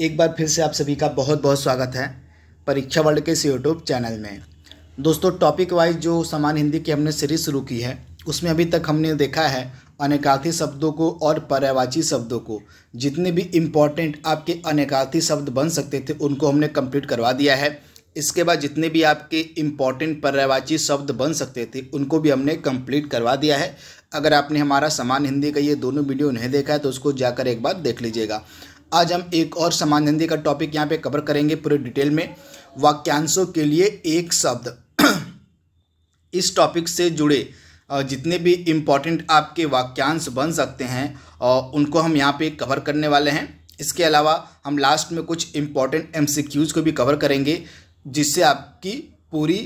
एक बार फिर से आप सभी का बहुत बहुत स्वागत है परीक्षा वर्ल्ड के इस यूट्यूब चैनल में दोस्तों टॉपिक वाइज जो समान हिंदी की हमने सीरीज शुरू की है उसमें अभी तक हमने देखा है अनेकार्थी शब्दों को और पर्यावाची शब्दों को जितने भी इम्पॉर्टेंट आपके अनेकार्थी शब्द बन सकते थे उनको हमने कंप्लीट करवा दिया है इसके बाद जितने भी आपके इम्पॉर्टेंट पर्यावाची शब्द बन सकते थे उनको भी हमने कंप्लीट करवा दिया है अगर आपने हमारा समान हिंदी का ये दोनों वीडियो नहीं देखा है तो उसको जाकर एक बार देख लीजिएगा आज हम एक और समान हिंदी का टॉपिक यहाँ पे कवर करेंगे पूरे डिटेल में वाक्यांशों के लिए एक शब्द इस टॉपिक से जुड़े जितने भी इम्पॉर्टेंट आपके वाक्यांश बन सकते हैं और उनको हम यहाँ पे कवर करने वाले हैं इसके अलावा हम लास्ट में कुछ इम्पॉर्टेंट एम को भी कवर करेंगे जिससे आपकी पूरी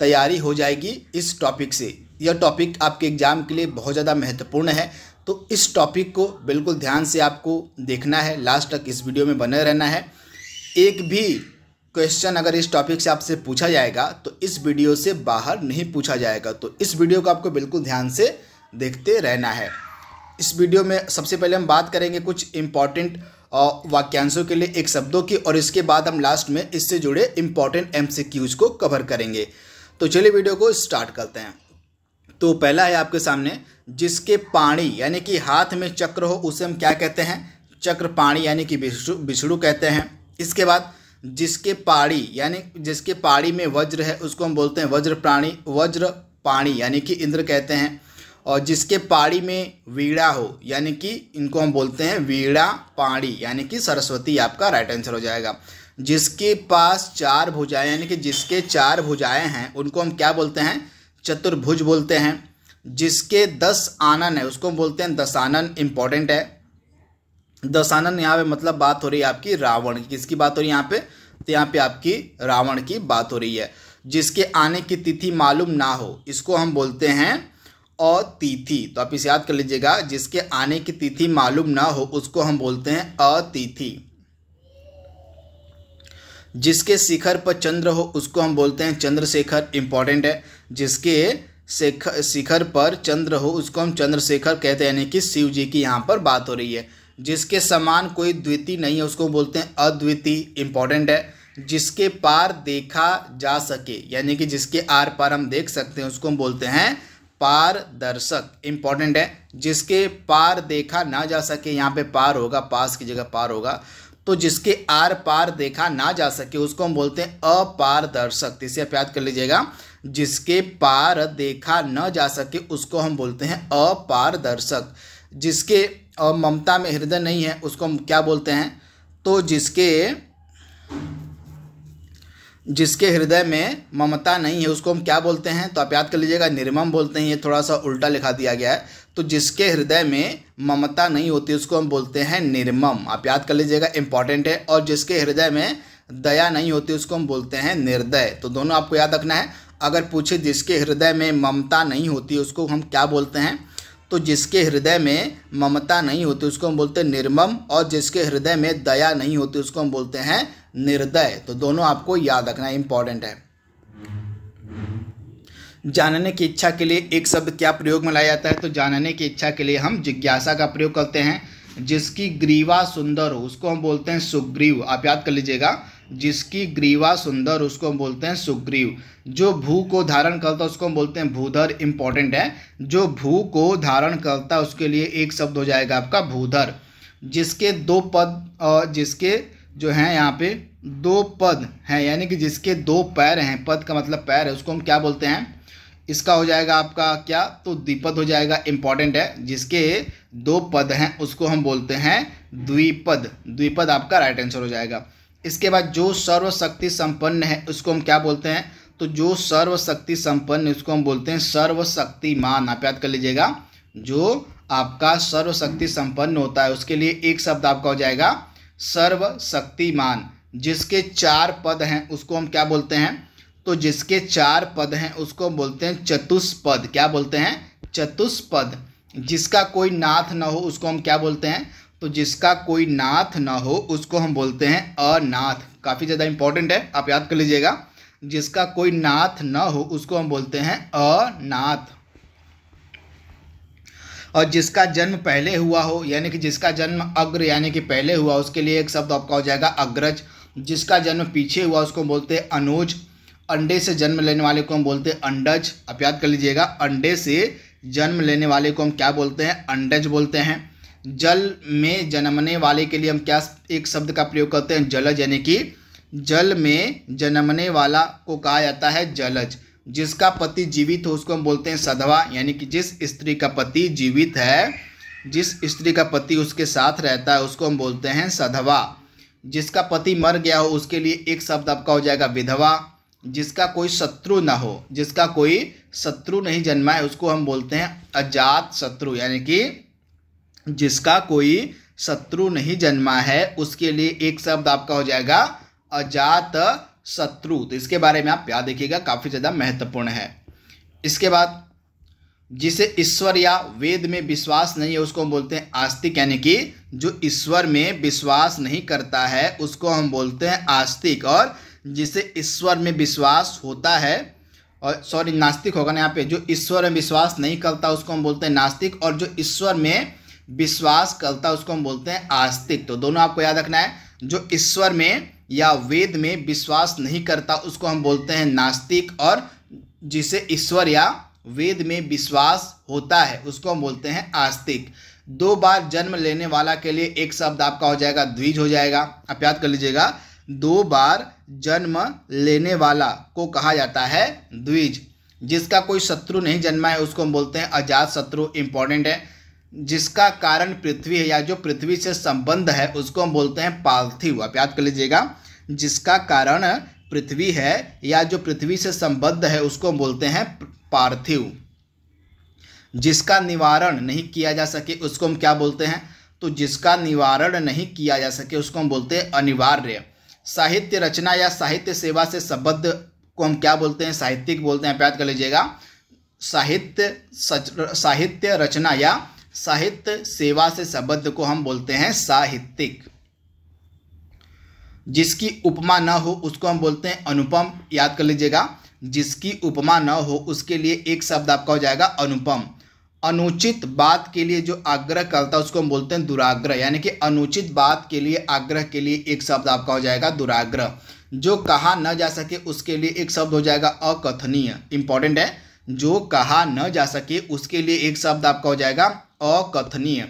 तैयारी हो जाएगी इस टॉपिक से यह टॉपिक आपके एग्ज़ाम के लिए बहुत ज़्यादा महत्वपूर्ण है तो इस टॉपिक को बिल्कुल ध्यान से आपको देखना है लास्ट तक इस वीडियो में बने रहना है एक भी क्वेश्चन अगर इस टॉपिक से आपसे पूछा जाएगा तो इस वीडियो से बाहर नहीं पूछा जाएगा तो इस वीडियो को आपको बिल्कुल ध्यान से देखते रहना है इस वीडियो में सबसे पहले हम बात करेंगे कुछ इम्पॉर्टेंट वाक्यांशों के लिए एक शब्दों की और इसके बाद हम लास्ट में इससे जुड़े इम्पॉर्टेंट एम को कवर करेंगे तो चलिए वीडियो को स्टार्ट करते हैं तो पहला है आपके सामने जिसके पाणी यानी कि हाथ में चक्र हो उसे हम क्या कहते हैं चक्र पाणी यानी कि बिछड़ू बिछड़ू कहते हैं इसके बाद जिसके पाड़ी यानी जिसके पाड़ी में वज्र है उसको हम बोलते हैं वज्र प्राणी वज्र पाणी यानी कि इंद्र कहते हैं और जिसके पाड़ी में वीड़ा हो यानी कि इनको हम बोलते हैं वीड़ा पाणी यानी कि सरस्वती आपका राइट आंसर हो जाएगा जिसके पास चार भुजाएं यानी कि जिसके चार भुजाएं हैं उनको हम क्या बोलते हैं चतुर्भुज बोलते हैं जिसके दस आनन है उसको बोलते हैं दसानन इंपॉर्टेंट है दसानन यहाँ पे मतलब बात हो रही है आपकी रावण की किसकी बात हो रही है यहाँ पे तो यहाँ पे आपकी रावण की बात हो रही है जिसके आने की तिथि मालूम ना हो इसको हम बोलते हैं अतिथि तो आप इसे याद कर लीजिएगा जिसके आने की तिथि मालूम ना हो उसको हम बोलते हैं अतिथि जिसके शिखर पर चंद्र हो उसको हम बोलते हैं चंद्रशेखर इंपॉर्टेंट है जिसके शेखर शिखर पर चंद्र हो उसको हम चंद्रशेखर कहते हैं यानी कि शिव जी की यहाँ पर बात हो रही है जिसके समान कोई द्वितीय नहीं है उसको बोलते हैं अद्वितीय इम्पॉर्टेंट है जिसके पार देखा जा सके यानी कि जिसके आर पार हम देख सकते हैं उसको हम बोलते हैं पारदर्शक इम्पॉर्टेंट है जिसके पार देखा ना जा सके यहाँ पे पार होगा पास की जगह पार होगा तो जिसके आर पार देखा ना जा सके उसको हम बोलते हैं अपारदर्शक तो इसे आप याद कर लीजिएगा जिसके पार देखा न जा सके उसको हम बोलते हैं अपारदर्शक जिसके ममता में हृदय नहीं है उसको हम क्या बोलते हैं तो जिसके जिसके हृदय में ममता नहीं है उसको हम क्या बोलते हैं तो आप याद कर लीजिएगा निर्मम बोलते हैं ये थोड़ा सा उल्टा लिखा दिया गया है तो जिसके हृदय में ममता नहीं होती उसको हम बोलते हैं निर्मम आप याद कर लीजिएगा इंपॉर्टेंट है और जिसके हृदय में दया नहीं होती उसको हम बोलते हैं निर्दय तो दोनों आपको याद रखना है अगर पूछे जिसके हृदय में ममता नहीं होती उसको हम क्या बोलते हैं तो जिसके हृदय में ममता नहीं होती उसको हम बोलते हैं निर्मम और जिसके हृदय में दया नहीं होती उसको हम बोलते हैं निर्दय तो दोनों आपको याद रखना इंपॉर्टेंट है जानने की इच्छा के लिए एक शब्द क्या प्रयोग में लाया जाता है तो जानने की इच्छा के लिए हम जिज्ञासा का प्रयोग करते हैं जिसकी ग्रीवा सुंदर हो उसको हम बोलते हैं सुग्रीव आप याद कर लीजिएगा जिसकी ग्रीवा सुंदर उसको हम बोलते हैं सुग्रीव जो भू को धारण करता उसको हम बोलते हैं भूधर इंपॉर्टेंट है जो भू को धारण करता उसके लिए एक शब्द हो जाएगा आपका भूधर जिसके दो पद जिसके जो हैं यहाँ पे दो पद हैं यानी कि जिसके दो पैर हैं पद का मतलब पैर है उसको हम क्या बोलते हैं इसका हो जाएगा आपका क्या तो द्विपद हो जाएगा इंपॉर्टेंट है जिसके दो पद हैं उसको हम बोलते हैं द्विपद द्विपद आपका राइट आंसर हो जाएगा इसके बाद जो सर्वशक्ति संपन्न है उसको हम क्या बोलते हैं तो जो सर्वशक्ति संपन्न उसको हम बोलते हैं सर्वशक्तिमान आप याद कर लीजिएगा जो आपका सर्वशक्ति संपन्न होता है उसके लिए एक शब्द आपका हो जाएगा सर्वशक्तिमान जिसके चार पद हैं उसको हम क्या बोलते हैं तो जिसके चार पद हैं उसको हम बोलते हैं चतुष्पद क्या बोलते हैं चतुष्पद जिसका कोई नाथ ना हो उसको हम क्या बोलते हैं तो जिसका कोई नाथ ना हो उसको हम बोलते हैं अनाथ काफ़ी ज़्यादा इंपॉर्टेंट है आप याद कर लीजिएगा जिसका कोई नाथ ना हो उसको हम बोलते हैं अनाथ और जिसका जन्म पहले हुआ हो यानी कि जिसका जन्म अग्र यानी कि पहले हुआ उसके लिए एक शब्द आपका हो जाएगा अग्रज जिसका जन्म पीछे हुआ उसको बोलते हैं अनुज अंडे से जन्म लेने वाले को हम बोलते हैं अंडज आप याद कर लीजिएगा अंडे से जन्म लेने वाले को हम क्या बोलते हैं अंडज बोलते हैं जल में जन्मने वाले के लिए हम क्या एक शब्द का प्रयोग करते हैं जलज यानी कि जल में जन्मने वाला को कहा जाता है जलज जिसका पति जीवित हो उसको हम बोलते हैं सधवा यानी कि जिस स्त्री का पति जीवित है जिस स्त्री का पति उसके साथ रहता है उसको हम बोलते हैं सधवा जिसका पति मर गया हो उसके लिए एक शब्द आपका हो जाएगा विधवा जिसका कोई शत्रु ना हो जिसका कोई शत्रु नहीं जन्मा है उसको हम बोलते हैं अजात शत्रु यानी कि जिसका कोई शत्रु नहीं जन्मा है उसके लिए एक शब्द आपका हो जाएगा अजात शत्रु तो इसके बारे में आप याद देखिएगा काफ़ी ज़्यादा महत्वपूर्ण है इसके बाद जिसे ईश्वर या वेद में विश्वास नहीं है उसको हम बोलते हैं आस्तिक यानी कि जो ईश्वर में विश्वास नहीं करता है उसको हम बोलते हैं आस्तिक और जिसे ईश्वर में विश्वास होता है और सॉरी नास्तिक होगा ना यहाँ पे जो ईश्वर में विश्वास नहीं करता उसको हम बोलते हैं नास्तिक और जो ईश्वर में विश्वास कलता उसको हम बोलते हैं आस्तिक तो दोनों आपको याद रखना है जो ईश्वर में या वेद में विश्वास नहीं करता उसको हम बोलते हैं नास्तिक और जिसे ईश्वर या वेद में विश्वास होता है उसको हम बोलते हैं आस्तिक दो बार जन्म लेने वाला के लिए एक शब्द आपका हो जाएगा द्विज हो जाएगा आप याद कर लीजिएगा दो बार जन्म लेने वाला को कहा जाता है द्विज जिसका कोई शत्रु नहीं जन्मा है उसको हम बोलते हैं अजात शत्रु इंपॉर्टेंट है जिसका कारण पृथ्वी है या जो पृथ्वी से संबंध है उसको हम बोलते हैं पार्थिव आप याद कर लीजिएगा जिसका कारण पृथ्वी है या जो पृथ्वी से संबद्ध है उसको हम बोलते हैं पार्थिव जिसका निवारण नहीं किया जा सके उसको हम क्या बोलते हैं तो जिसका निवारण नहीं किया जा सके उसको हम बोलते हैं अनिवार्य साहित्य रचना या साहित्य सेवा से संबद्ध को हम क्या बोलते हैं साहित्यिक बोलते हैं आप याद कर लीजिएगा साहित्य साहित्य रचना या साहित्य सेवा से शब्द को हम बोलते हैं साहित्यिक जिसकी उपमा न हो उसको हम बोलते हैं अनुपम याद कर लीजिएगा जिसकी उपमा न हो उसके लिए एक शब्द आपका हो जाएगा अनुपम अनुचित बात के लिए जो आग्रह करता है उसको हम बोलते हैं दुराग्रह यानी कि अनुचित बात के लिए आग्रह के लिए एक शब्द आपका हो जाएगा दुराग्रह जो कहा न जा सके उसके लिए एक शब्द हो जाएगा अकथनीय इंपॉर्टेंट है जो कहा न जा सके उसके लिए एक शब्द आपका हो जाएगा अकथनीय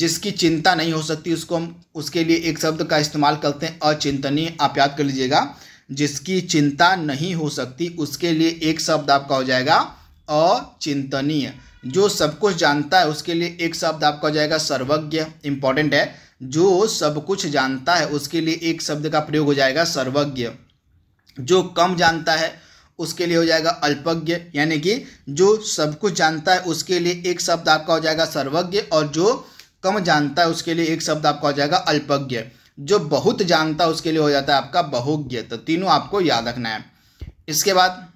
जिसकी चिंता नहीं हो सकती उसको हम उसके लिए एक शब्द का इस्तेमाल करते हैं अचिंतनीय आप याद कर लीजिएगा जिसकी चिंता नहीं हो सकती उसके लिए एक शब्द आपका हो जाएगा अचिंतनीय जो सब कुछ जानता है उसके लिए एक शब्द आपका हो जाएगा सर्वज्ञ इंपॉर्टेंट है जो सब कुछ जानता है उसके लिए एक शब्द का प्रयोग हो जाएगा सर्वज्ञ जो कम जानता है उसके लिए हो जाएगा अल्पज्ञ यानी कि जो सब कुछ जानता है उसके लिए एक शब्द आपका हो जाएगा सर्वज्ञ और जो कम जानता है उसके लिए एक शब्द आपका हो जाएगा अल्पज्ञ जो बहुत जानता है उसके लिए हो जाता है आपका बहुज्ञ तो तीनों आपको याद रखना है इसके बाद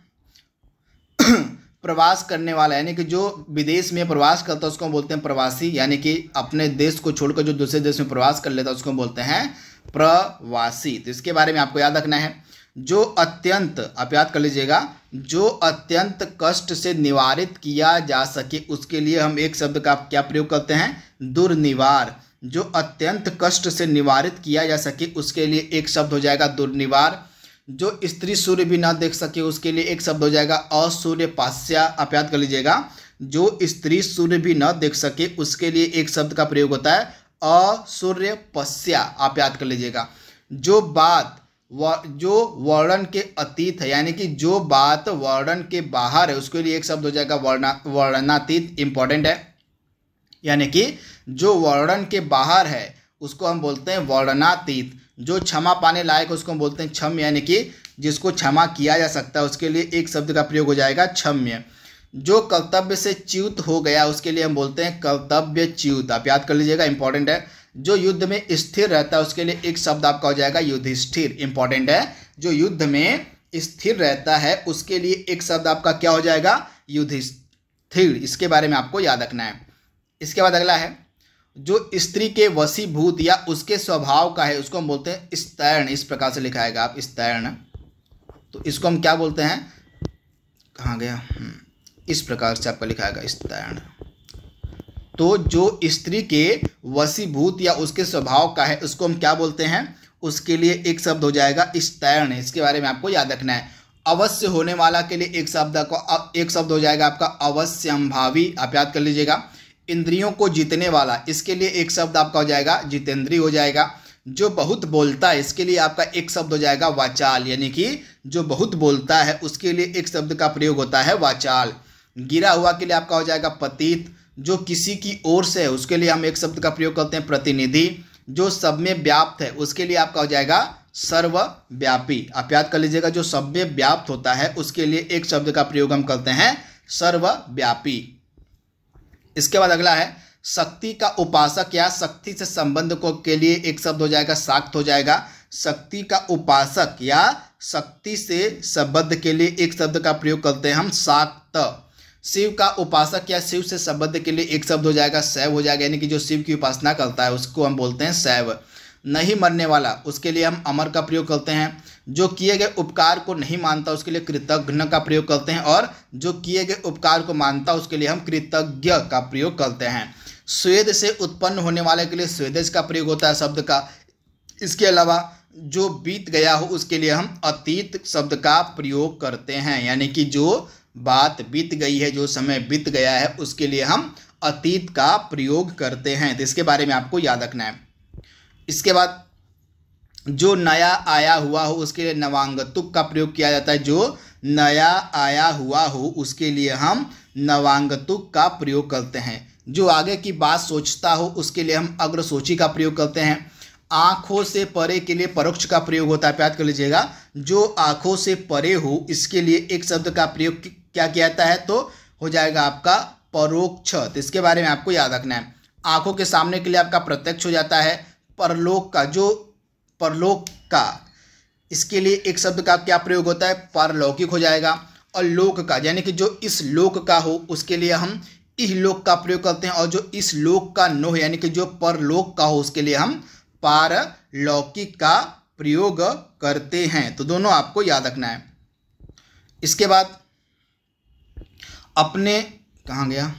प्रवास करने वाला यानी कि जो विदेश में प्रवास करता है उसको हम बोलते हैं प्रवासी यानी कि अपने देश को छोड़कर जो दूसरे देश में प्रवास कर लेता है उसको बोलते हैं प्रवासी तो इसके बारे में आपको याद रखना है जो अत्यंत आप याद कर लीजिएगा जो अत्यंत कष्ट से निवारित किया जा सके उसके लिए हम एक शब्द का क्या प्रयोग करते हैं दुर्निवार जो अत्यंत कष्ट से निवारित किया जा सके उसके लिए एक शब्द हो जाएगा दुर्निवार जो स्त्री सूर्य भी ना देख सके उसके लिए एक शब्द हो जाएगा असूर्य पास्या आप याद कर लीजिएगा जो स्त्री सूर्य भी न देख सके उसके लिए एक शब्द का प्रयोग होता है असूर्य पस्या आप याद कर लीजिएगा जो बात जो वर्णन के अतीत है यानी कि जो बात वर्णन के बाहर है उसके लिए एक शब्द हो जाएगा वर्णा वर्णनातीत इंपॉर्टेंट है यानी कि जो वर्णन के बाहर है उसको हम बोलते हैं वर्णातीत जो क्षमा पाने लायक उसको हम बोलते हैं क्षम यानी कि जिसको क्षमा किया जा सकता है उसके लिए एक शब्द का प्रयोग हो जाएगा क्षम्य जो कर्तव्य से च्युत हो गया उसके लिए हम बोलते हैं कर्तव्य च्युत आप याद कर लीजिएगा इंपॉर्टेंट है जो युद्ध में स्थिर रहता है उसके लिए एक शब्द आपका हो जाएगा युधिष्ठिर इंपॉर्टेंट है जो युद्ध में स्थिर रहता है उसके लिए एक शब्द आपका क्या हो जाएगा युधिष्ठिर इसके बारे में आपको याद रखना है इसके बाद अगला है जो स्त्री के वसीभूत या उसके स्वभाव का है उसको हम बोलते हैं स्तैर्ण इस प्रकार से लिखाएगा आप स्तैर्ण तो इसको हम क्या बोलते हैं कहाँ गया हम्म, इस प्रकार से आपका लिखाएगा स्तर्ण तो जो स्त्री के वसीभूत या उसके स्वभाव का है उसको हम क्या बोलते हैं उसके लिए एक शब्द हो जाएगा स्तैर्ण इसके बारे में आपको याद रखना है अवश्य होने वाला के लिए एक शब्द को एक शब्द हो जाएगा आपका अंभावी आप याद कर लीजिएगा इंद्रियों को जीतने वाला इसके लिए एक शब्द आपका हो जाएगा जितेंद्री हो जाएगा जो बहुत बोलता है इसके लिए आपका एक शब्द हो जाएगा वाचाल यानी कि जो बहुत बोलता है उसके लिए एक शब्द का प्रयोग होता है वाचाल गिरा हुआ के लिए आपका हो जाएगा पतित जो किसी की ओर से है उसके लिए हम एक शब्द का प्रयोग करते हैं प्रतिनिधि जो सब में व्याप्त है उसके लिए आपका हो जाएगा सर्वव्यापी आप याद कर लीजिएगा जो सब में व्याप्त होता है उसके लिए एक शब्द का प्रयोग हम करते हैं सर्वव्यापी इसके बाद अगला है शक्ति का उपासक या शक्ति से संबंध को के लिए एक शब्द हो जाएगा साक्त हो जाएगा शक्ति का उपासक या शक्ति से संबद्ध के लिए एक शब्द का प्रयोग करते हैं हम साक्त शिव का उपासक या शिव से संबद्ध के लिए एक शब्द हो जाएगा शैव हो जाएगा यानी कि जो शिव की उपासना करता है उसको हम बोलते हैं शैव नहीं मरने वाला उसके लिए हम अमर का प्रयोग करते हैं जो किए गए उपकार को नहीं मानता उसके लिए कृतज्ञ का प्रयोग करते हैं और जो किए गए उपकार को मानता उसके लिए हम कृतज्ञ का प्रयोग करते हैं स्वेद से उत्पन्न होने वाले के लिए स्वेदज का प्रयोग होता है शब्द का इसके अलावा जो बीत गया हो उसके लिए हम अतीत शब्द का प्रयोग करते हैं यानी कि जो बात बीत गई है जो समय बीत गया है उसके लिए हम अतीत का प्रयोग करते हैं तो इसके बारे में आपको याद रखना है इसके बाद जो नया आया हुआ हो उसके लिए नवांगतुक का प्रयोग किया जाता है जो नया आया हुआ हो उसके लिए हम नवांगतुक का प्रयोग करते हैं जो आगे की बात सोचता हो उसके लिए हम अग्रसोची का प्रयोग करते हैं आँखों से परे के लिए परोक्ष का प्रयोग होता है याद कर लीजिएगा जो आँखों से परे हो इसके लिए एक शब्द का प्रयोग क्या कहता है तो हो जाएगा आपका परोक्ष तो इसके बारे में आपको याद रखना है आंखों के सामने के लिए आपका प्रत्यक्ष हो जाता है परलोक का जो परलोक का इसके लिए एक शब्द का क्या प्रयोग होता है पारलौकिक हो जाएगा और लोक का यानी कि जो इस लोक का हो उसके लिए हम इस लोक का प्रयोग करते हैं और जो इस लोक का नो हो यानी कि जो परलोक का हो उसके लिए हम पारलौकिक का प्रयोग करते हैं तो दोनों आपको याद रखना है इसके बाद अपने कहाँ गया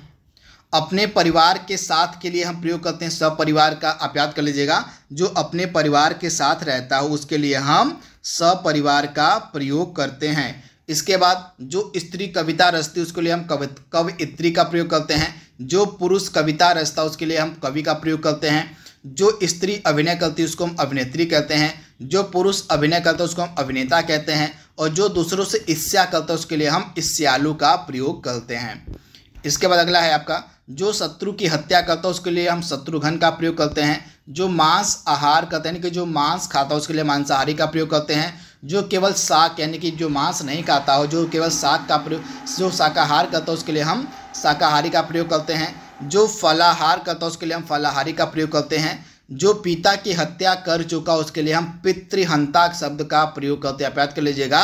अपने परिवार के साथ के लिए हम प्रयोग करते हैं सपरिवार का आप याद कर लीजिएगा जो अपने परिवार के साथ रहता हो उसके लिए हम सपरिवार का प्रयोग करते हैं इसके बाद जो स्त्री कविता रचती है उसके लिए हम कवि कवित्री का प्रयोग करते हैं जो पुरुष कविता रचता है उसके लिए हम कवि का प्रयोग करते हैं जो स्त्री अभिनय करती है उसको हम अभिनेत्री कहते हैं जो पुरुष अभिनय करता है उसको हम अभिनेता कहते हैं और जो दूसरों से ईर्ष्या करता है उसके लिए हम ईर्ष्यालु का प्रयोग करते हैं इसके बाद अगला है आपका जो शत्रु की हत्या करता है उसके लिए हम शत्रुघ्न का प्रयोग करते हैं जो मांस आहार करते हैं यानी कि जो मांस खाता है उसके लिए मांसाहारी का प्रयोग करते हैं जो केवल शाक यानी कि जो मांस नहीं खाता हो जो केवल साग का प्रयोग जो शाकाहार करता है उसके लिए हम शाकाहारी का प्रयोग करते हैं जो फलाहार करता है उसके लिए हम फलाहारी का प्रयोग करते हैं जो पिता की हत्या कर चुका उसके लिए हम पितृहंता शब्द का प्रयोग करते हैं याद कर लीजिएगा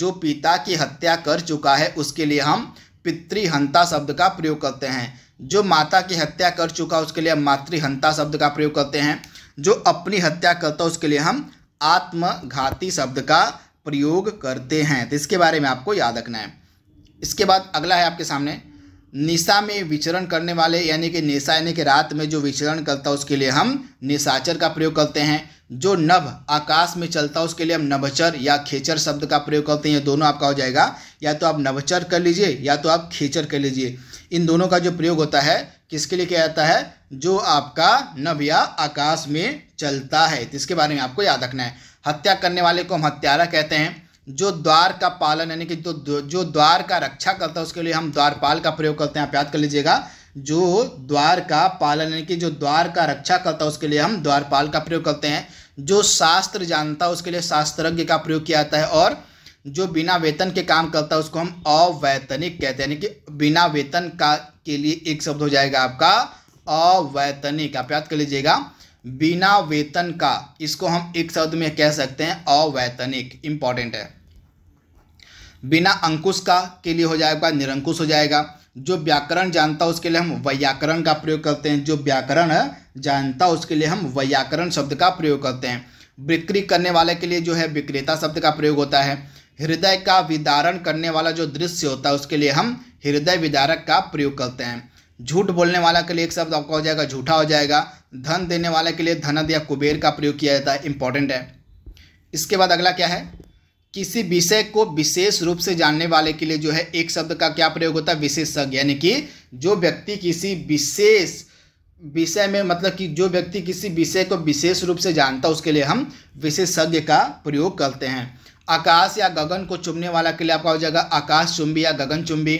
जो पिता की हत्या कर चुका है उसके लिए हम पितृहंता शब्द का प्रयोग करते हैं जो माता की हत्या कर चुका उसके लिए हम मातृहंता शब्द का प्रयोग करते हैं जो अपनी हत्या करता उसके लिए हम आत्मघाती शब्द का प्रयोग करते हैं तो इसके बारे में आपको याद रखना है इसके बाद अगला है आपके सामने निशा में विचरण करने वाले यानी कि निशा यानी कि रात में जो विचरण करता है उसके लिए हम निशाचर का प्रयोग करते हैं जो नभ आकाश में चलता है उसके लिए हम नभचर या खेचर शब्द का प्रयोग करते हैं ये दोनों आपका हो जाएगा या तो आप नभचर कर लीजिए या तो आप खेचर कर लीजिए इन दोनों का जो प्रयोग होता है किसके लिए किया जाता है जो आपका नभ या आकाश में चलता है तो इसके बारे में आपको याद रखना है हत्या करने वाले को हम हत्यारा कहते हैं जो द्वार का पालन यानी कि जो जो द्वार का रक्षा करता है उसके लिए हम द्वारपाल का प्रयोग करते हैं आप याद कर लीजिएगा जो द्वार का पालन यानी कि जो द्वार का रक्षा करता है उसके लिए हम द्वारपाल का प्रयोग करते हैं जो शास्त्र जानता है उसके लिए शास्त्रज्ञ का प्रयोग किया जाता है और जो बिना वेतन के काम करता है उसको हम अवैतनिक कहते हैं यानी कि बिना वेतन का के लिए एक शब्द हो जाएगा आपका अवैतनिक आप याद कर लीजिएगा बिना वेतन का इसको हम एक शब्द में कह सकते हैं अवैतनिक इंपॉर्टेंट है बिना अंकुश का के लिए हो जाएगा निरंकुश हो जाएगा जो व्याकरण जानता है उसके लिए हम व्याकरण का प्रयोग करते हैं जो व्याकरण जानता उसके लिए हम व्याकरण शब्द का प्रयोग करते हैं बिक्री करने वाले के लिए जो है विक्रेता शब्द का प्रयोग होता है हृदय का विदारण करने वाला जो दृश्य होता है उसके लिए हम हृदय विदारक का प्रयोग करते हैं झूठ बोलने वाला के लिए एक शब्द आपका हो जाएगा झूठा हो जाएगा धन देने वाले के लिए धनद या कुबेर का प्रयोग किया जाता है इंपॉर्टेंट है इसके बाद अगला क्या है किसी विषय को विशेष रूप से जानने वाले के लिए जो है एक शब्द का क्या प्रयोग होता है विशेषज्ञ यानी कि जो व्यक्ति किसी विशेष विषय में मतलब कि जो व्यक्ति किसी विषय को विशेष रूप से जानता है उसके लिए हम विशेषज्ञ का प्रयोग करते हैं आकाश या गगन को चुमने वाला के लिए आपका हो जाएगा आकाश चुंबी या गगन चुंबी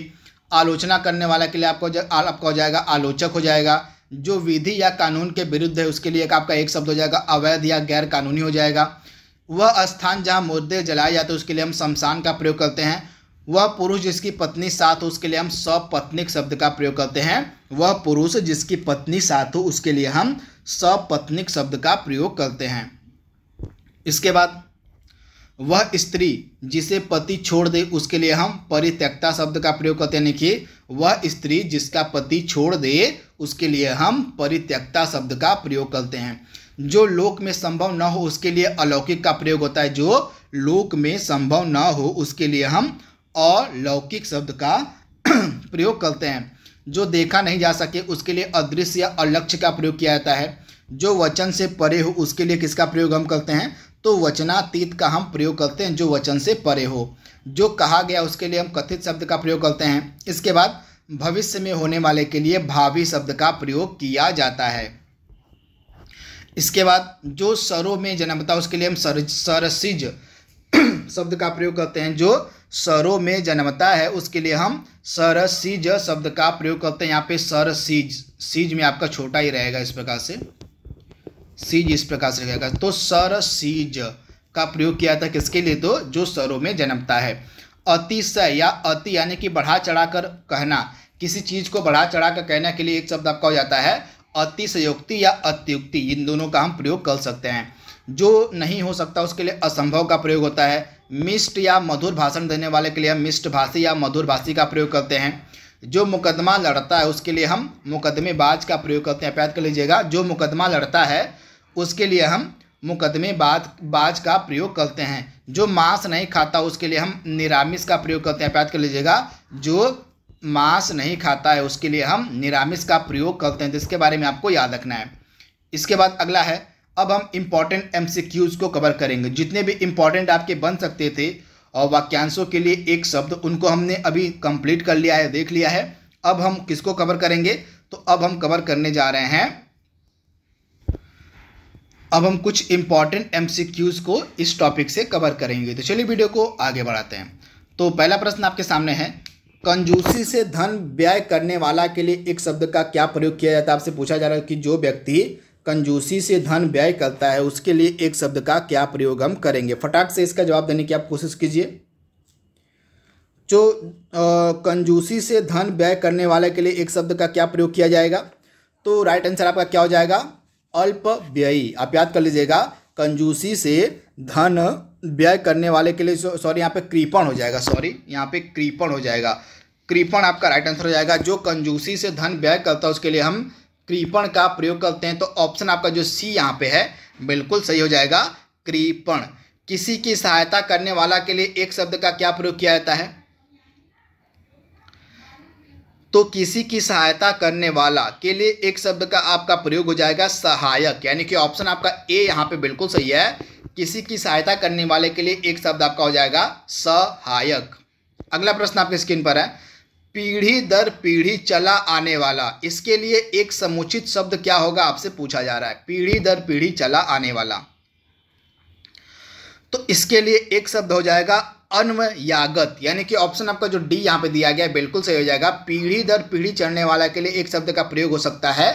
आलोचना करने वाला के लिए आपको आपका हो जाएगा आलोचक हो जाएगा जो विधि या कानून के विरुद्ध है उसके लिए आपका एक शब्द हो जाएगा अवैध या गैर कानूनी हो जाएगा वह स्थान जहाँ मुर्दे जलाए जाते उसके लिए हम शमशान का प्रयोग करते हैं वह पुरुष जिसकी पत्नी साथ हो उसके लिए हम सपत्निक शब्द का प्रयोग करते हैं वह पुरुष जिसकी पत्नी साथ हो उसके लिए हम सपत्निक शब्द का प्रयोग करते हैं इसके बाद वह स्त्री जिसे पति छोड़ दे उसके लिए हम परित्यक्ता शब्द का प्रयोग करते हैं देखिए वह स्त्री जिसका पति छोड़ दे उसके लिए हम परित्यक्ता शब्द का प्रयोग करते हैं जो लोक में संभव ना हो उसके लिए अलौकिक का प्रयोग होता है जो लोक में संभव ना हो उसके लिए हम अलौकिक शब्द का प्रयोग करते हैं जो देखा नहीं जा सके उसके लिए अदृश्य या अलक्ष्य का प्रयोग किया जाता है जो वचन से परे हो उसके लिए किसका प्रयोग हम करते हैं तो वचनातीत का हम प्रयोग करते हैं जो वचन से परे हो जो कहा गया उसके लिए हम कथित शब्द का प्रयोग करते हैं इसके बाद भविष्य में होने वाले के लिए भावी शब्द का प्रयोग किया जाता है इसके बाद जो सरों में जन्मता उसके लिए हम सर सरसिज शब्द का प्रयोग करते हैं जो सरों में जन्मता है उसके लिए हम सरसिज शब्द का प्रयोग करते हैं यहाँ पे सरसिज सीज में आपका छोटा ही रहेगा इस प्रकार से सीज इस प्रकार से रहेगा तो सरसिज का प्रयोग किया था किसके लिए तो जो सरों में जन्मता है अतिशय या अति यानी कि बढ़ा चढ़ाकर कहना किसी चीज़ को बढ़ा चढ़ा कर कहने के लिए एक शब्द आपका हो जाता है अतिशयोक्ति या अत्युक्ति इन दोनों का हम प्रयोग कर सकते हैं जो नहीं हो सकता उसके लिए असंभव का प्रयोग होता है मिष्ट या मधुर भाषण देने वाले के लिए हम मिष्ट भाषी या मधुर भाषी का प्रयोग करते हैं जो मुकदमा लड़ता है उसके लिए हम मुकदमेबाज का प्रयोग करते हैं याद कर लीजिएगा जो मुकदमा लड़ता है उसके लिए हम मुकदमेबाज बाज का प्रयोग करते हैं जो मांस नहीं खाता उसके लिए हम निरामिष का प्रयोग करते हैं याद कर लीजिएगा जो मांस नहीं खाता है उसके लिए हम निरामिष का प्रयोग करते हैं जिसके तो इसके बारे में आपको याद रखना है इसके बाद अगला है अब हम इम्पॉर्टेंट एम को कवर करेंगे जितने भी इम्पॉर्टेंट आपके बन सकते थे और वाक्यांशों के लिए एक शब्द उनको हमने अभी कंप्लीट कर लिया है देख लिया है अब हम किसको कवर करेंगे तो अब हम कवर करने जा रहे हैं अब हम कुछ इम्पॉर्टेंट एम को इस टॉपिक से कवर करेंगे तो चलिए वीडियो को आगे बढ़ाते हैं तो पहला प्रश्न आपके सामने है कंजूसी से धन व्यय करने वाला के लिए एक शब्द का क्या प्रयोग किया जाता है आपसे पूछा जा रहा है कि जो व्यक्ति कंजूसी से धन व्यय करता है उसके लिए एक शब्द का क्या प्रयोग हम करेंगे फटाक से इसका जवाब देने की आप कोशिश कीजिए जो कंजूसी से धन व्यय करने वाले के लिए एक शब्द का क्या प्रयोग किया जाएगा तो राइट आंसर आपका क्या हो जाएगा अल्प व्ययी आप याद कर लीजिएगा कंजूसी से धन व्यय करने वाले के लिए सॉरी यहाँ पे कृपण हो जाएगा सॉरी यहाँ पे कृपण हो जाएगा कृपण आपका राइट आंसर हो जाएगा जो कंजूसी से धन व्यय करता है उसके लिए हम कृपण का प्रयोग करते हैं तो ऑप्शन आपका जो सी यहाँ पे है बिल्कुल सही हो जाएगा कृपण किसी की सहायता करने वाला के लिए एक शब्द का क्या प्रयोग किया जाता है तो किसी की सहायता करने वाला के लिए एक शब्द का आपका प्रयोग हो जाएगा सहायक यानी कि ऑप्शन आपका ए यहाँ पे बिल्कुल सही है किसी की सहायता करने वाले के लिए एक शब्द आपका हो जाएगा सहायक अगला प्रश्न आपकी स्क्रीन पर है पीढ़ी दर पीढ़ी चला आने वाला इसके लिए एक समुचित शब्द क्या होगा आपसे पूछा जा रहा है पीढ़ी दर पीढ़ी चला आने वाला तो इसके लिए एक शब्द हो जाएगा अन्वयागत यानी कि ऑप्शन आपका जो डी यहाँ पे दिया गया है बिल्कुल सही हो जाएगा पीढ़ी दर पीढ़ी चढ़ने वाला के लिए एक शब्द का प्रयोग हो सकता है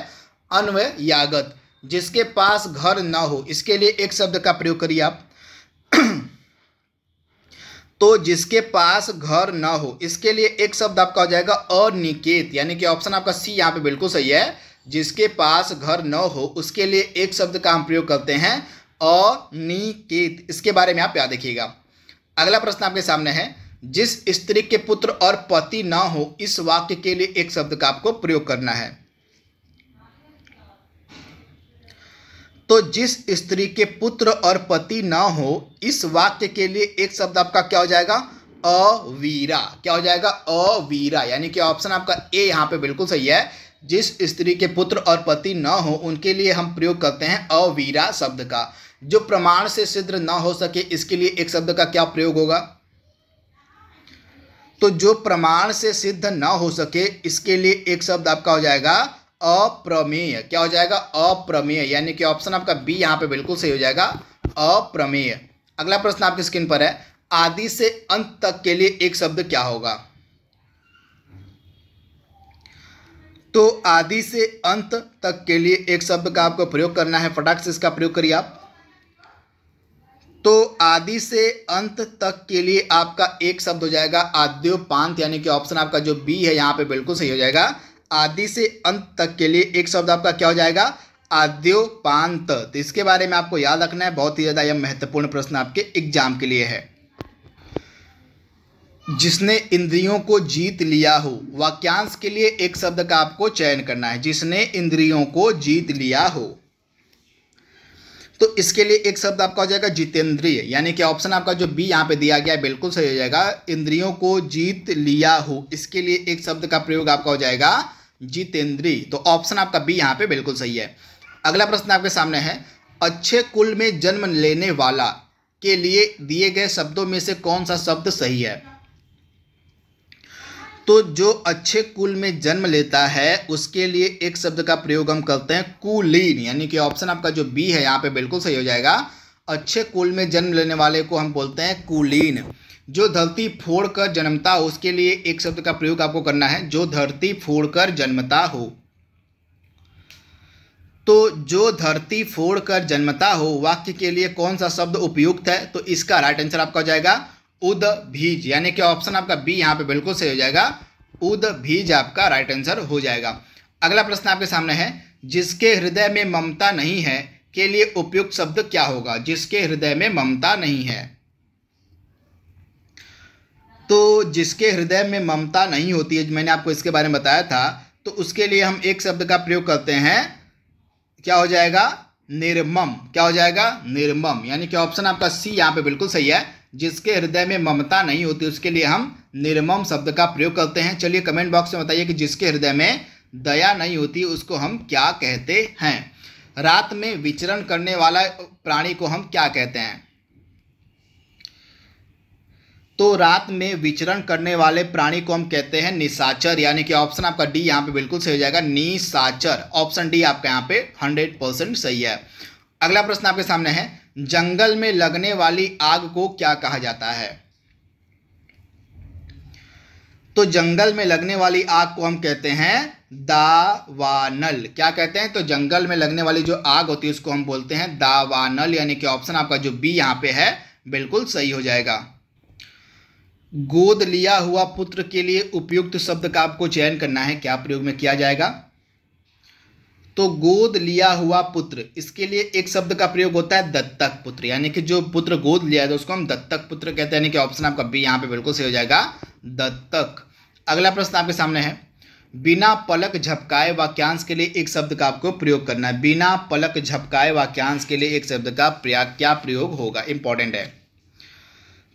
अन्वयागत जिसके पास घर ना हो इसके लिए एक शब्द का प्रयोग करिए आप तो जिसके पास घर ना हो इसके लिए एक शब्द आपका हो जाएगा अनिकेत यानी कि ऑप्शन आपका सी यहाँ पे बिल्कुल सही है जिसके पास घर न हो उसके लिए एक शब्द का हम प्रयोग करते हैं अनिकेत इसके बारे में आप याद रखिएगा अगला प्रश्न आपके सामने है जिस स्त्री के पुत्र और पति ना हो इस वाक्य के लिए एक शब्द का आपको प्रयोग करना है तो जिस स्त्री के पुत्र और पति ना हो इस वाक्य के लिए एक शब्द आपका क्या हो जाएगा अवीरा क्या हो जाएगा अवीरा यानी कि ऑप्शन आपका ए यहां पे बिल्कुल सही है जिस स्त्री के पुत्र और पति न हो उनके लिए हम प्रयोग करते हैं अवीरा शब्द का जो प्रमाण से सिद्ध न हो सके इसके लिए एक शब्द का क्या प्रयोग होगा तो जो प्रमाण से सिद्ध न हो सके इसके लिए एक शब्द आपका हो जाएगा अप्रमेय क्या हो जाएगा अप्रमेय यानी कि ऑप्शन आपका बी यहां पे बिल्कुल सही हो जाएगा अप्रमेय अगला प्रश्न आपकी स्क्रीन पर है आदि से अंत तक के लिए एक शब्द क्या होगा तो आदि से अंत तक के लिए एक शब्द का आपको प्रयोग करना है फटाक से इसका प्रयोग करिए आप तो आदि से अंत तक के लिए आपका एक शब्द हो जाएगा आद्योपांत यानी कि ऑप्शन आपका जो बी है यहां पे बिल्कुल सही हो जाएगा आदि से अंत तक के लिए एक शब्द आपका क्या हो जाएगा आद्योपांत तो इसके बारे में आपको याद रखना है बहुत ही ज़्यादा यह महत्वपूर्ण प्रश्न आपके एग्जाम के लिए है जिसने इंद्रियों को जीत लिया हो वाक्यांश के लिए एक शब्द का आपको चयन करना है जिसने इंद्रियों को जीत लिया हो तो इसके लिए एक शब्द आपका हो जाएगा जितेंद्रिय यानी कि ऑप्शन आपका जो बी यहाँ पे दिया गया है बिल्कुल सही हो जाएगा इंद्रियों को जीत लिया हो इसके लिए एक शब्द का प्रयोग आपका हो जाएगा जितेंद्रीय तो ऑप्शन आपका बी यहाँ पे बिल्कुल सही है अगला प्रश्न आपके सामने है अच्छे कुल में जन्म लेने वाला के लिए दिए गए शब्दों में से कौन सा शब्द सही है तो जो अच्छे कुल में जन्म लेता है उसके लिए एक शब्द का प्रयोग हम करते हैं कुलीन यानी कि ऑप्शन आपका जो बी है यहाँ पे बिल्कुल सही हो जाएगा अच्छे कुल में जन्म लेने वाले को हम बोलते हैं कुलीन जो धरती फोड़ कर जन्मता हो उसके लिए एक शब्द का प्रयोग आपको करना है जो धरती फोड़कर जन्मता हो तो जो धरती फोड़ कर जन्मता हो वाक्य के लिए कौन सा शब्द उपयुक्त है तो इसका राइट आंसर आपका हो जाएगा उद भीज यानी कि ऑप्शन आपका बी यहाँ पे बिल्कुल सही हो जाएगा उद भीज आपका राइट आंसर हो जाएगा अगला प्रश्न आपके सामने है जिसके हृदय में ममता नहीं है के लिए उपयुक्त शब्द क्या होगा जिसके हृदय में ममता नहीं है तो जिसके हृदय में ममता नहीं होती है मैंने आपको इसके बारे में बताया था तो उसके लिए हम एक शब्द का प्रयोग करते हैं क्या हो जाएगा निर्मम क्या हो जाएगा निर्मम यानी कि ऑप्शन आपका सी यहाँ पे बिल्कुल सही है जिसके हृदय में ममता नहीं होती उसके लिए हम निर्मम शब्द का प्रयोग करते हैं चलिए कमेंट बॉक्स में बताइए कि जिसके हृदय में दया नहीं होती उसको हम क्या कहते हैं रात में विचरण करने वाला प्राणी को हम क्या कहते हैं तो रात में विचरण करने वाले प्राणी को हम कहते हैं निशाचर यानी कि ऑप्शन आपका डी यहाँ पे बिल्कुल सही हो जाएगा निशाचर ऑप्शन डी आपका यहाँ पे हंड्रेड परसेंट सही है अगला प्रश्न आपके सामने है जंगल में लगने वाली आग को क्या कहा जाता है तो जंगल में लगने वाली आग को हम कहते हैं दावानल क्या कहते हैं तो जंगल में लगने वाली जो आग होती है उसको हम बोलते हैं दावानल यानी कि ऑप्शन आपका जो बी यहां पे है बिल्कुल सही हो जाएगा गोद लिया हुआ पुत्र के लिए उपयुक्त शब्द का आपको चयन करना है क्या प्रयोग में किया जाएगा तो गोद लिया हुआ पुत्र इसके लिए एक शब्द का प्रयोग होता है दत्तक पुत्र यानी कि जो पुत्र गोद लिया था तो उसको हम दत्तक पुत्र कहते हैं यानी कि ऑप्शन आपका बी यहाँ पे बिल्कुल सही हो जाएगा दत्तक अगला प्रश्न आपके सामने है बिना पलक झपकाए वाक्यांश के लिए एक शब्द का आपको प्रयोग करना है बिना पलक झपकाए वाक्यांश के लिए एक शब्द का प्रयाग क्या प्रयोग होगा इंपॉर्टेंट है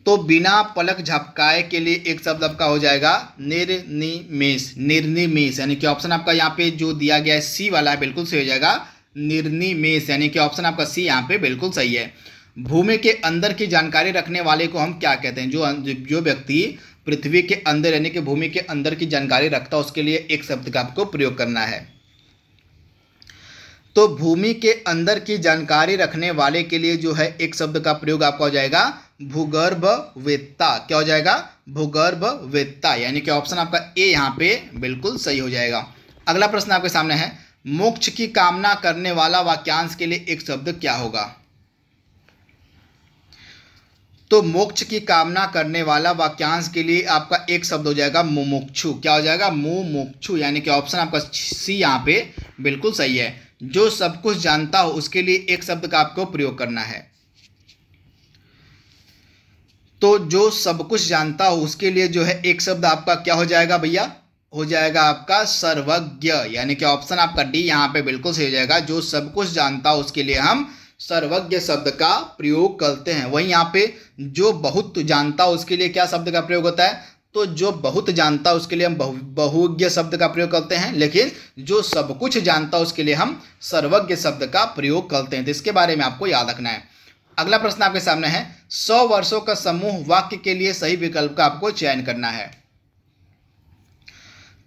तो बिना पलक झपकाए के लिए एक शब्द आपका हो जाएगा निर्निमेश निर्निमेश यानी कि ऑप्शन आपका यहाँ पे जो दिया गया है सी वाला है बिल्कुल सही हो जाएगा निर्निमेश यानी कि ऑप्शन आपका सी यहाँ पे बिल्कुल सही है भूमि के अंदर की जानकारी रखने वाले को हम क्या कहते हैं जो अं-, जो व्यक्ति पृथ्वी के अंदर यानी कि भूमि के अंदर की जानकारी रखता है उसके लिए एक शब्द का आपको प्रयोग करना है तो भूमि के अंदर की जानकारी रखने वाले के लिए जो है एक शब्द का प्रयोग आपका हो जाएगा भूगर्भ वेत्ता क्या हो जाएगा भूगर्भ वेत्ता यानी कि ऑप्शन आपका ए यहाँ पे बिल्कुल सही हो जाएगा अगला प्रश्न आपके सामने है मोक्ष की कामना करने वाला वाक्यांश के लिए एक शब्द क्या होगा तो मोक्ष की कामना करने वाला वाक्यांश के लिए आपका एक शब्द हो जाएगा मुमुक्षु क्या हो जाएगा मुमुक्षु यानी कि ऑप्शन आपका सी यहाँ पे बिल्कुल सही है जो सब कुछ जानता हो उसके लिए एक शब्द का आपको प्रयोग करना है तो जो सब कुछ जानता हो उसके लिए जो है एक शब्द आपका क्या हो जाएगा भैया हो जाएगा आपका सर्वज्ञ यानी कि ऑप्शन आपका डी यहां पे बिल्कुल सही हो जाएगा जो सब कुछ जानता हो उसके लिए हम सर्वज्ञ शब्द का प्रयोग करते हैं वहीं यहां पे जो बहुत जानता हो उसके लिए क्या शब्द का प्रयोग होता है तो जो बहुत जानता उसके लिए हम बहु बहुज्ञ शब्द का प्रयोग करते हैं लेकिन जो सब कुछ जानता उसके लिए हम सर्वज्ञ शब्द का प्रयोग करते हैं तो इसके बारे में आपको याद रखना है अगला प्रश्न आपके सामने है सौ वर्षों का समूह वाक्य के लिए सही विकल्प का आपको चयन करना है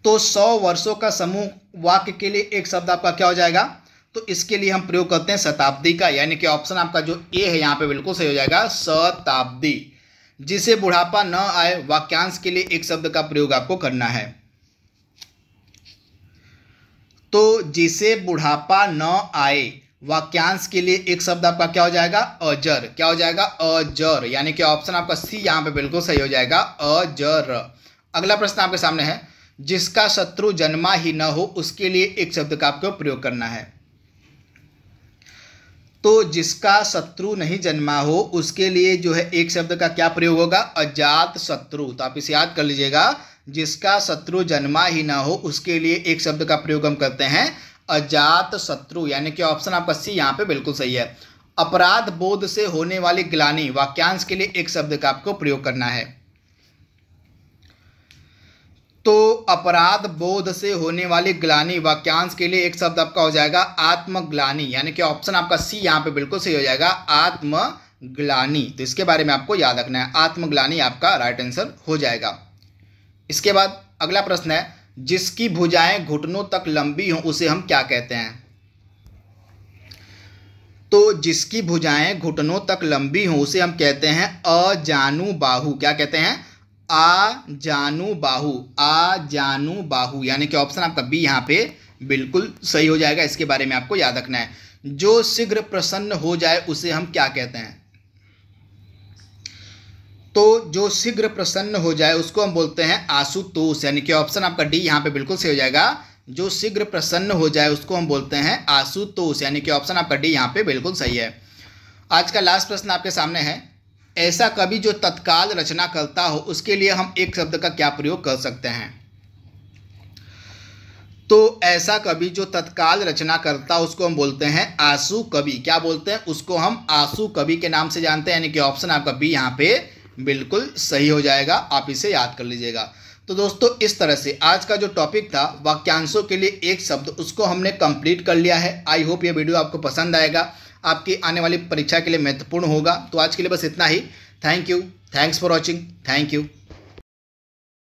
तो सौ वर्षों का समूह वाक्य के लिए एक शब्द आपका क्या हो जाएगा तो इसके लिए हम प्रयोग करते हैं शताब्दी का यानी कि ऑप्शन आपका जो ए है यहां पे बिल्कुल सही हो जाएगा शताब्दी जिसे बुढ़ापा न आए वाक्यांश के लिए एक शब्द का प्रयोग आपको करना है तो जिसे बुढ़ापा न आए वाक्यांश के लिए एक शब्द आपका क्या हो जाएगा अजर क्या हो जाएगा अजर यानी कि ऑप्शन आपका सी यहां पे बिल्कुल सही हो जाएगा अजर अगला प्रश्न आपके सामने है जिसका शत्रु जन्मा ही न हो उसके लिए एक शब्द का आपको प्रयोग करना है तो जिसका शत्रु नहीं जन्मा हो उसके लिए जो है एक शब्द का क्या प्रयोग होगा अजात शत्रु तो आप इसे याद कर लीजिएगा जिसका शत्रु जन्मा ही ना हो उसके लिए एक शब्द का प्रयोग हम करते हैं अजात शत्रु यानी कि ऑप्शन आपका सी यहाँ पे बिल्कुल सही है अपराध बोध से होने वाली ग्लानी वाक्यांश के लिए एक शब्द का आपको प्रयोग करना है तो अपराध बोध से होने वाली ग्लानी वाक्यांश के लिए एक शब्द आपका हो जाएगा आत्मग्लानी यानी कि ऑप्शन आपका सी यहाँ पे बिल्कुल सही हो जाएगा आत्मग्लानी तो इसके बारे में आपको याद रखना है आत्मग्लानी आपका राइट आंसर हो जाएगा इसके बाद अगला प्रश्न है जिसकी भुजाएं घुटनों तक लंबी हों उसे हम क्या कहते हैं तो जिसकी भुजाएं घुटनों तक लंबी हों उसे हम कहते हैं अजानु बाहु क्या कहते हैं आ जानू बाहू आ जानू बाहू यानी कि ऑप्शन आपका बी यहाँ पे बिल्कुल सही हो जाएगा इसके बारे में आपको याद रखना है जो शीघ्र प्रसन्न हो जाए उसे हम क्या कहते हैं तो जो शीघ्र प्रसन्न हो जाए उसको हम बोलते हैं आशुतोष यानी कि ऑप्शन आपका डी यहाँ पे बिल्कुल सही हो जाएगा जो शीघ्र प्रसन्न हो जाए उसको हम बोलते हैं आशुतोष यानी कि ऑप्शन आपका डी यहाँ पे बिल्कुल सही है आज का लास्ट प्रश्न आपके सामने है ऐसा कवि जो तत्काल रचना करता हो उसके लिए हम एक शब्द का क्या प्रयोग कर सकते हैं तो ऐसा कवि जो तत्काल रचना करता हो उसको हम बोलते हैं आंसू कवि क्या बोलते हैं उसको हम आंसू कवि के नाम से जानते हैं यानी कि ऑप्शन आपका बी यहाँ पे बिल्कुल सही हो जाएगा आप इसे याद कर लीजिएगा तो दोस्तों इस तरह से आज का जो टॉपिक था वाक्यांशों के लिए एक शब्द उसको हमने कंप्लीट कर लिया है आई होप ये वीडियो आपको पसंद आएगा आपकी आने वाली परीक्षा के लिए महत्वपूर्ण होगा तो आज के लिए बस इतना ही thank you thanks for watching thank you